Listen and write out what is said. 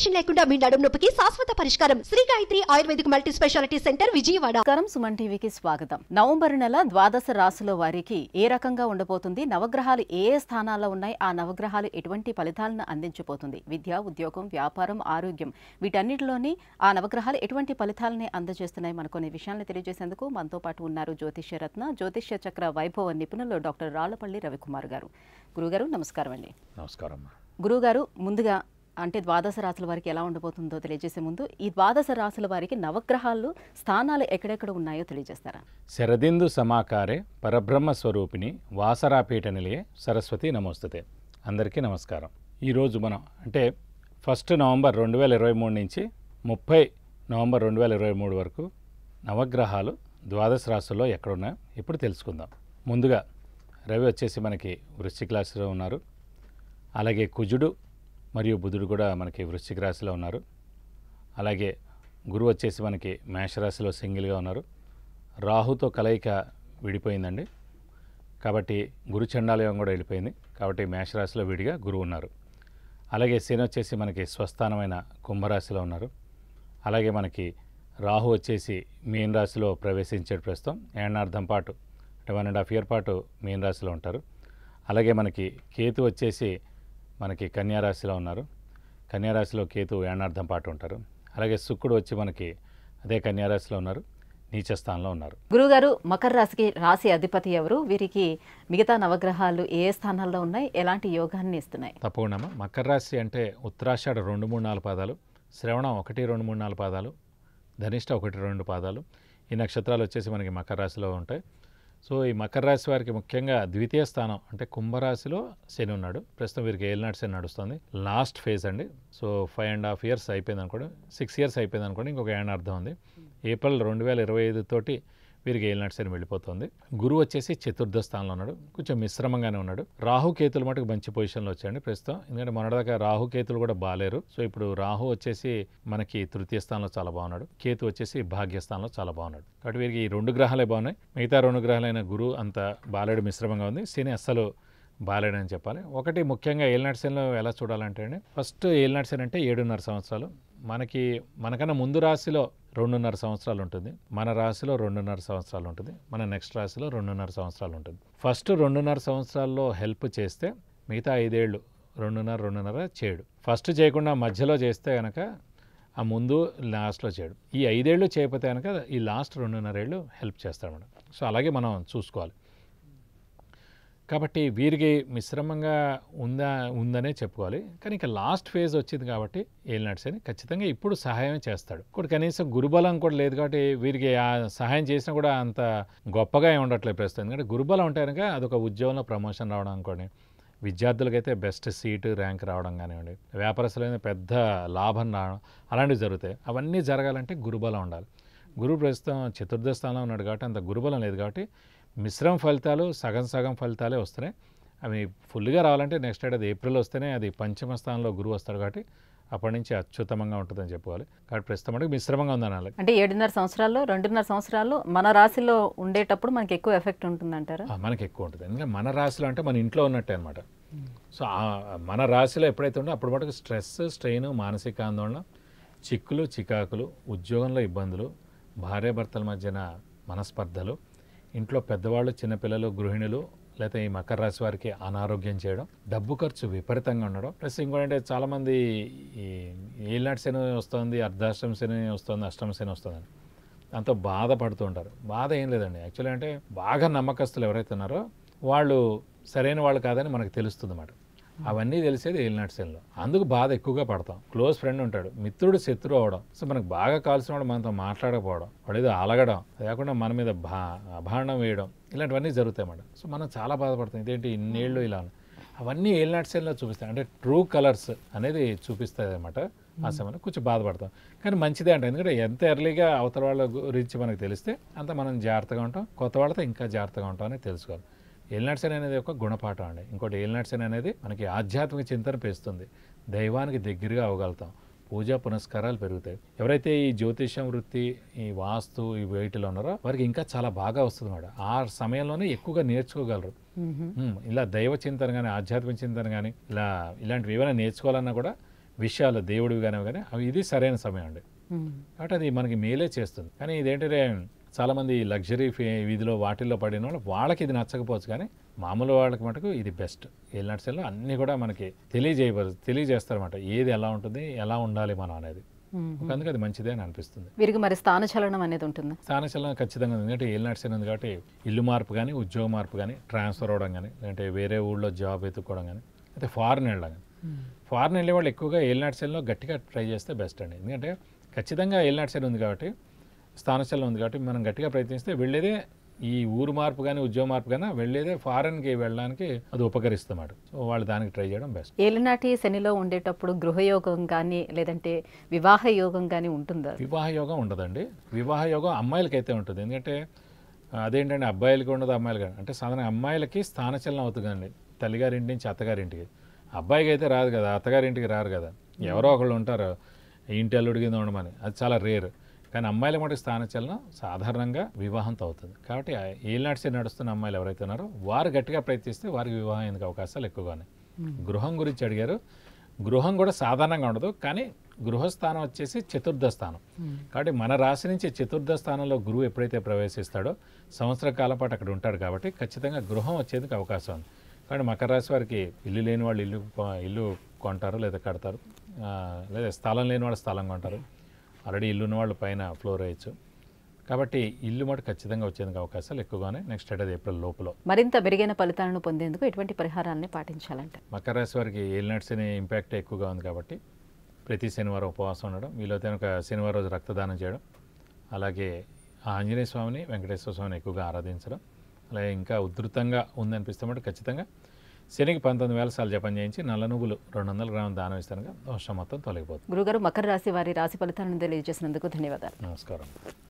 inflation లేకుండా మీ నడుము నొప్పికి శాశ్వత పరిష్కారం Shri Gayatri ayurvedic multi speciality centre Vijayawada కరం సుమన్ టీవీకి స్వాగతం నవంబర్ నెల ద్వాదశ రాశుల వారికి ఏ రకంగా ఉండబోతుంది నవగ్రహాలు ఏ స్థానాల్లో ఉన్నాయి ఆ నవగ్రహాలు ఎటువంటి ఫలితాలను అందించబోతుంది విద్య ఉద్యోగం వ్యాపారం ఆరోగ్యం వీటన్నిటిలోని ఆ నవగ్రహాలు ఎటువంటి ఫలితాలని అందజేస్తున్నాయి మన కొన్ని విషయాలను తెలియజేసేందుకు మనతో పాటు ఉన్నారు జ్యోతిష్య రత్న జ్యోతిష్య చక్ర వైభవ నిపుణులు డాక్టర్ రాళ్లపల్లి రవికుమార్ గారు గురుగారు నమస్కారం అండి నమస్కారం గురుగారు ముందుగా అంటే ద్వాదశ రాశుల వారికి ఎలా ఉండబోతుందో తెలియజేసే ముందు ఈ ద్వాదశ రాశుల వారికి నవగ్రహాలు స్థానాలు ఎక్కడెక్కడ ఉన్నాయో తెలియజేస్తారా శరదిందు సమాకారే పరబ్రహ్మ స్వరూపిణి వాసరాపీఠ నిలయే సరస్వతి నమోస్తుతే అందరికీ నమస్కారం ఈరోజు మనం అంటే ఫస్ట్ నవంబర్ రెండు వేల ఇరవై మూడు నుంచి ముప్పై నవంబర్ రెండు వేల ఇరవై మూడు వరకు నవగ్రహాలు ద్వాదశ రాశుల్లో ఎక్కడున్నాయో ఇప్పుడు తెలుసుకుందాం ముందుగా రవి వచ్చేసి మనకి వృశ్చిక రాశిలో ఉన్నారు అలాగే కుజుడు మరియు బుధుడు కూడా మనకి వృశ్చిక రాశిలో ఉన్నారు అలాగే గురువు వచ్చేసి మనకి మేషరాశిలో సింగిల్గా ఉన్నారు రాహుతో కలయిక విడిపోయిందండి కాబట్టి గురు చండాలయం కూడా వెళ్ళిపోయింది కాబట్టి మేషరాశిలో విడిగా గురువు ఉన్నారు అలాగే శని వచ్చేసి మనకి స్వస్థానమైన కుంభరాశిలో ఉన్నారు అలాగే మనకి రాహు వచ్చేసి మీన్ రాశిలో ప్రవేశించాడు ప్రస్తుతం ఏడార్థం పాటు అంటే వన్ అండ్ హాఫ్ ఇయర్ పాటు మీన్ రాశిలో ఉంటారు అలాగే మనకి కేతు వచ్చేసి మనకి కన్యారాశిలో ఉన్నారు కన్యారాశిలో కేతు యానార్థం పాటు ఉంటారు అలాగే శుక్రుడు వచ్చి మనకి అదే కన్యారాశిలో ఉన్నారు నీచ స్థానంలో ఉన్నారు గురుగారు మకర రాశికి రాశి అధిపతి ఎవరు వీరికి మిగతా నవగ్రహాలు ఏ స్థానాల్లో ఉన్నాయి ఎలాంటి యోగాన్ని ఇస్తున్నాయి తప్పకుండా మకర రాశి అంటే ఉత్తరాషాఢ రెండు మూడు నాలుగు పాదాలు శ్రవణం ఒకటి రెండు మూడు నాలుగు పాదాలు ధనిష్ట ఒకటి రెండు పాదాలు ఈ నక్షత్రాలు వచ్చేసి మనకి మకర రాశిలో ఉంటాయి సో ఈ మకర రాశి వారికి ముఖ్యంగా ద్వితీయ స్థానం అంటే కుంభరాశిలో శని ఉన్నాడు ప్రస్తుతం వీరికి ఏలినాడు శని నడుస్తుంది లాస్ట్ ఫేజ్ అండి so five and half years అయిపోయింది అనుకోండి సిక్స్ ఇయర్స్ అయిపోయింది అనుకోండి ఇంకొక ఏడాది అర్థం ఉంది ఏప్రిల్ రెండు వేల ఇరవై ఐదు తోటి వీరికి ఏలినాటి శని వెళ్ళిపోతుంది గురువు వచ్చేసి చతుర్థ స్థానంలో ఉన్నాడు కొంచెం మిశ్రమంగానే ఉన్నాడు రాహుకేతులు మటుకు మంచి పొజిషన్లో వచ్చాయండి ప్రస్తుతం ఎందుకంటే మొన్నటిదాకా రాహుకేతులు కూడా బాలేరు సో ఇప్పుడు రాహు వచ్చేసి మనకి తృతీయ స్థానంలో చాలా బాగున్నాడు కేతు వచ్చేసి భాగ్యస్థానంలో చాలా బాగున్నాడు కాబట్టి వీరికి ఈ రెండు గ్రహాలే బాగున్నాయి మిగతా రెండు గ్రహాలైన గురువు అంత బాలేడు మిశ్రమంగా ఉంది శని అస్సలు బాలేడని చెప్పాలి ఒకటి ముఖ్యంగా ఏలినాటి శనిలో ఎలా చూడాలంటే అండి ఫస్ట్ ఏలినాటి శని అంటే ఏడున్నర సంవత్సరాలు మనకి మనకన్నా ముందు రాశిలో రెండున్నర సంవత్సరాలు ఉంటుంది మన రాశిలో రెండున్నర సంవత్సరాలు ఉంటుంది మన నెక్స్ట్ రాశిలో రెండున్నర సంవత్సరాలు ఉంటుంది ఫస్ట్ రెండున్నర సంవత్సరాల్లో హెల్ప్ చేస్తే మిగతా ఐదేళ్ళు రెండున్నర రెండున్నర చేయడు ఫస్ట్ చేయకుండా మధ్యలో చేస్తే కనుక ఆ ముందు లాస్ట్లో చేయడు ఈ ఐదేళ్ళు చేయకపోతే కనుక ఈ లాస్ట్ రెండున్నర ఏళ్ళు హెల్ప్ చేస్తాడు సో అలాగే మనం చూసుకోవాలి కాబట్టి వీరికి మిశ్రమంగా ఉందా ఉందనే చెప్పుకోవాలి కానీ ఇక లాస్ట్ ఫేజ్ వచ్చింది కాబట్టి ఏలినాడు నడిచే ఖచ్చితంగా ఇప్పుడు సహాయం చేస్తాడు ఇప్పుడు కనీసం గురుబలం కూడా లేదు కాబట్టి వీరికి ఆ సహాయం చేసినా కూడా అంత గొప్పగా ఏమి ఉండట్లేదు ప్రస్తుతం ఎందుకంటే గురుబలం ఉంటే కనుక అదొక ఉద్యోగంలో ప్రమోషన్ రావడం అనుకోండి విద్యార్థులకైతే బెస్ట్ సీటు ర్యాంక్ రావడం కానివ్వండి వ్యాపారస్తులైన పెద్ద లాభం రావడం అలాంటివి జరుగుతాయి అవన్నీ జరగాలంటే గురుబలం ఉండాలి గురువు ప్రస్తుతం చతుర్థ స్థానంలో ఉన్నాడు కాబట్టి అంత గురుబలం లేదు కాబట్టి మిశ్రమ ఫలితాలు సగం సగం ఫలితాలే వస్తున్నాయి అవి ఫుల్గా రావాలంటే నెక్స్ట్ డేట్ అది ఏప్రిల్ వస్తేనే అది పంచమ స్థానంలో గురువు వస్తాడు కాబట్టి అప్పటి నుంచి అత్యుత్తమంగా ఉంటుందని చెప్పుకోవాలి కాబట్టి ప్రస్తుతం అంటే మిశ్రమంగా ఉందనాలి అంటే ఏడున్నర సంవత్సరాల్లో రెండున్నర సంవత్సరాల్లో మన రాశిలో ఉండేటప్పుడు మనకి ఎక్కువ ఎఫెక్ట్ అంటారు మనకి ఎక్కువ ఉంటుంది ఎందుకంటే మన రాశిలో అంటే మన ఇంట్లో ఉన్నట్టే అనమాట సో మన రాశిలో ఎప్పుడైతే ఉందో అప్పుడు మటుకు స్ట్రెస్ స్ట్రెయిన్ మానసిక ఆందోళన చిక్కులు చికాకులు ఉద్యోగంలో ఇబ్బందులు భార్యాభర్తల మధ్యన మనస్పర్ధలు ఇంట్లో పెద్దవాళ్ళు చిన్నపిల్లలు గృహిణులు లేకపోతే ఈ మకర రాశి వారికి అనారోగ్యం చేయడం డబ్బు ఖర్చు విపరీతంగా ఉండడం ప్లస్ ఇంకోటంటే చాలామంది ఈ ఏలినాటి శని వస్తుంది అర్ధాష్టమ శని వస్తుంది అష్టమ శని వస్తుందని దాంతో బాధపడుతూ ఉంటారు బాధ ఏం లేదండి యాక్చువల్లీ అంటే బాగా నమ్మకస్తులు ఎవరైతే ఉన్నారో వాళ్ళు సరైన వాళ్ళు కాదని మనకు తెలుస్తుంది అన్నమాట అవన్నీ తెలిసేది ఏలినాటి సెల్లో అందుకు బాధ ఎక్కువగా పడతాం క్లోజ్ ఫ్రెండ్ ఉంటాడు మిత్రుడు శత్రువు అవడం సో మనకు బాగా కాల్సిన వాడు మనతో మాట్లాడకపోవడం వాడు ఏదో అలగడం లేకుండా మన మీద భా అభాండం వేయడం ఇలాంటివన్నీ జరుగుతాయి అన్నమాట సో మనం చాలా బాధపడతాం ఇదేంటి ఇన్నేళ్ళు ఇలా అవన్నీ ఏలినాటి సెల్లో చూపిస్తాయి అంటే ట్రూ కలర్స్ అనేది చూపిస్తుంది అనమాట ఆ సమయంలో కొంచెం బాధపడతాం కానీ మంచిదే అంటే ఎందుకంటే ఎంత ఎర్లీగా అవతల వాళ్ళ గురించి మనకు తెలిస్తే అంత మనం జాగ్రత్తగా ఉంటాం కొత్త వాళ్ళతో ఇంకా జాగ్రత్తగా ఉంటాం అని తెలుసుకోవాలి ఏలినాడ్సన్ అనేది ఒక గుణపాఠం అండి ఇంకోటి ఏలినాడ్సన్ అనేది మనకి ఆధ్యాత్మిక చింతన పేస్తుంది దైవానికి దగ్గరగా అవ్వగలుగుతాం పూజా పునస్కారాలు పెరుగుతాయి ఎవరైతే ఈ జ్యోతిషం వృత్తి ఈ వాస్తు ఈ వేటిలో ఉన్నారో వారికి ఇంకా చాలా బాగా వస్తుంది మేడం ఆ సమయంలోనే ఎక్కువగా నేర్చుకోగలరు ఇలా దైవ చింతన కానీ ఆధ్యాత్మిక చింతన కానీ ఇలా ఇలాంటివి ఏమైనా నేర్చుకోవాలన్నా కూడా విషయాలు దేవుడివి కానీ కానీ అవి ఇది సరైన సమయం అండి కాబట్టి అది మనకి మేలే చేస్తుంది కానీ ఇదేంటంటే చాలామంది లగ్జరీ వీధిలో వాటిల్లో పడిన వాళ్ళు వాళ్ళకి ఇది నచ్చకపోవచ్చు కానీ మామూలు వాళ్ళకి మటుకు ఇది బెస్ట్ ఏలినాటి సెల్లో అన్నీ కూడా మనకి తెలియజేయ తెలియజేస్తారన్నమాట ఏది ఎలా ఉంటుంది ఎలా ఉండాలి మనం అనేది అందుకే అది మంచిదే అని అనిపిస్తుంది వీరికి మరి స్థానచలనం అనేది ఉంటుంది స్థానచలనం ఖచ్చితంగా ఉంది ఎందుకంటే ఏలినాటి సెల్ ఉంది కాబట్టి ఇల్లు మార్పు కానీ ఉద్యోగ మార్పు కానీ ట్రాన్స్ఫర్ అవ్వడం కానీ లేదంటే వేరే ఊళ్ళో జాబ్ వెతుక్కోవడం కానీ అయితే ఫారెన్ వెళ్ళడం కానీ ఫారెన్ వెళ్ళే వాళ్ళు ఎక్కువగా ఏలినాటి సెల్లో గట్టిగా ట్రై చేస్తే బెస్ట్ అండి ఎందుకంటే ఖచ్చితంగా ఏలినాటి సెల్ ఉంది కాబట్టి స్థానచలనం ఉంది కాబట్టి మనం గట్టిగా ప్రయత్నిస్తే వెళ్ళేదే ఈ ఊరు మార్పు కానీ ఉద్యోగ మార్పు కానీ వెళ్ళేదే ఫారెన్కి వెళ్ళడానికి అది ఉపకరిస్తామాట సో వాళ్ళు దానికి ట్రై చేయడం బెస్ట్ ఏలినాటి శనిలో ఉండేటప్పుడు గృహయోగం కానీ లేదంటే వివాహ యోగం కానీ ఉంటుందా వివాహ యోగం ఉండదండి వివాహ యోగం అమ్మాయిలకైతే ఉంటుంది ఎందుకంటే అదేంటండి అబ్బాయిలకి ఉండదు అమ్మాయిలు కానీ అంటే సాధారణ అమ్మాయిలకి స్థానచలనం అవుతుందండి తల్లిగారింటి నుంచి అత్తగారింటికి అబ్బాయికి అయితే రాదు కదా అత్తగారింటికి రారు కదా ఎవరో ఒకళ్ళు ఉంటారు ఇంటి అల్లుడికి ఉండమని అది చాలా రేర్ కానీ అమ్మాయిల స్థాన స్థానచలనం సాధారణంగా వివాహంతో అవుతుంది కాబట్టి ఏళ్ళనాటి నడుస్తున్న అమ్మాయిలు ఎవరైతే ఉన్నారో వారు గట్టిగా ప్రయత్నిస్తే వారికి వివాహం ఎందుకు అవకాశాలు ఎక్కువగా ఉన్నాయి గృహం గురించి అడిగారు గృహం కూడా సాధారణంగా ఉండదు కానీ గృహస్థానం వచ్చేసి చతుర్థ స్థానం కాబట్టి మన రాశి నుంచి చతుర్థ స్థానంలో గురువు ఎప్పుడైతే ప్రవేశిస్తాడో సంవత్సర కాలం పాటు అక్కడ ఉంటాడు కాబట్టి ఖచ్చితంగా గృహం వచ్చేందుకు అవకాశం ఉంది కానీ మకర రాశి వారికి ఇల్లు లేని వాళ్ళు ఇల్లు ఇల్లు కొంటారు లేదా కడతారు లేదా స్థలం లేని వాళ్ళు స్థలం కొంటారు ఆల్రెడీ ఇల్లు ఉన్నవాళ్ళు వాళ్ళు పైన ఫ్లోర్ వేయచ్చు కాబట్టి ఇల్లు మటు ఖచ్చితంగా వచ్చేందుకు అవకాశాలు ఎక్కువగానే నెక్స్ట్ ఏడాది ఏప్రిల్ లోపల మరింత మెరుగైన ఫలితాలను పొందేందుకు ఎటువంటి పరిహారాన్ని పాటించాలంటే మకర రాశి వారికి ఏలినట్స్ అనే ఇంపాక్ట్ ఎక్కువగా ఉంది కాబట్టి ప్రతి శనివారం ఉపవాసం ఉండడం వీలైతే ఒక శనివారం రోజు రక్తదానం చేయడం అలాగే ఆంజనేయ స్వామిని వెంకటేశ్వర స్వామిని ఎక్కువగా ఆరాధించడం అలాగే ఇంకా ఉధృతంగా ఉందనిపిస్తే మాట ఖచ్చితంగా శనికి పంతొమ్మిది వేల సార్లు జపం చేయించి నల్ల నువ్వులు రెండు వందల గ్రాములు దానం ఇస్తానుగా దోషం మొత్తం తొలగిపోతుంది గురుగారు మకర రాశి వారి రాశి ఫలితాలను తెలియజేసినందుకు ధన్యవాదాలు నమస్కారం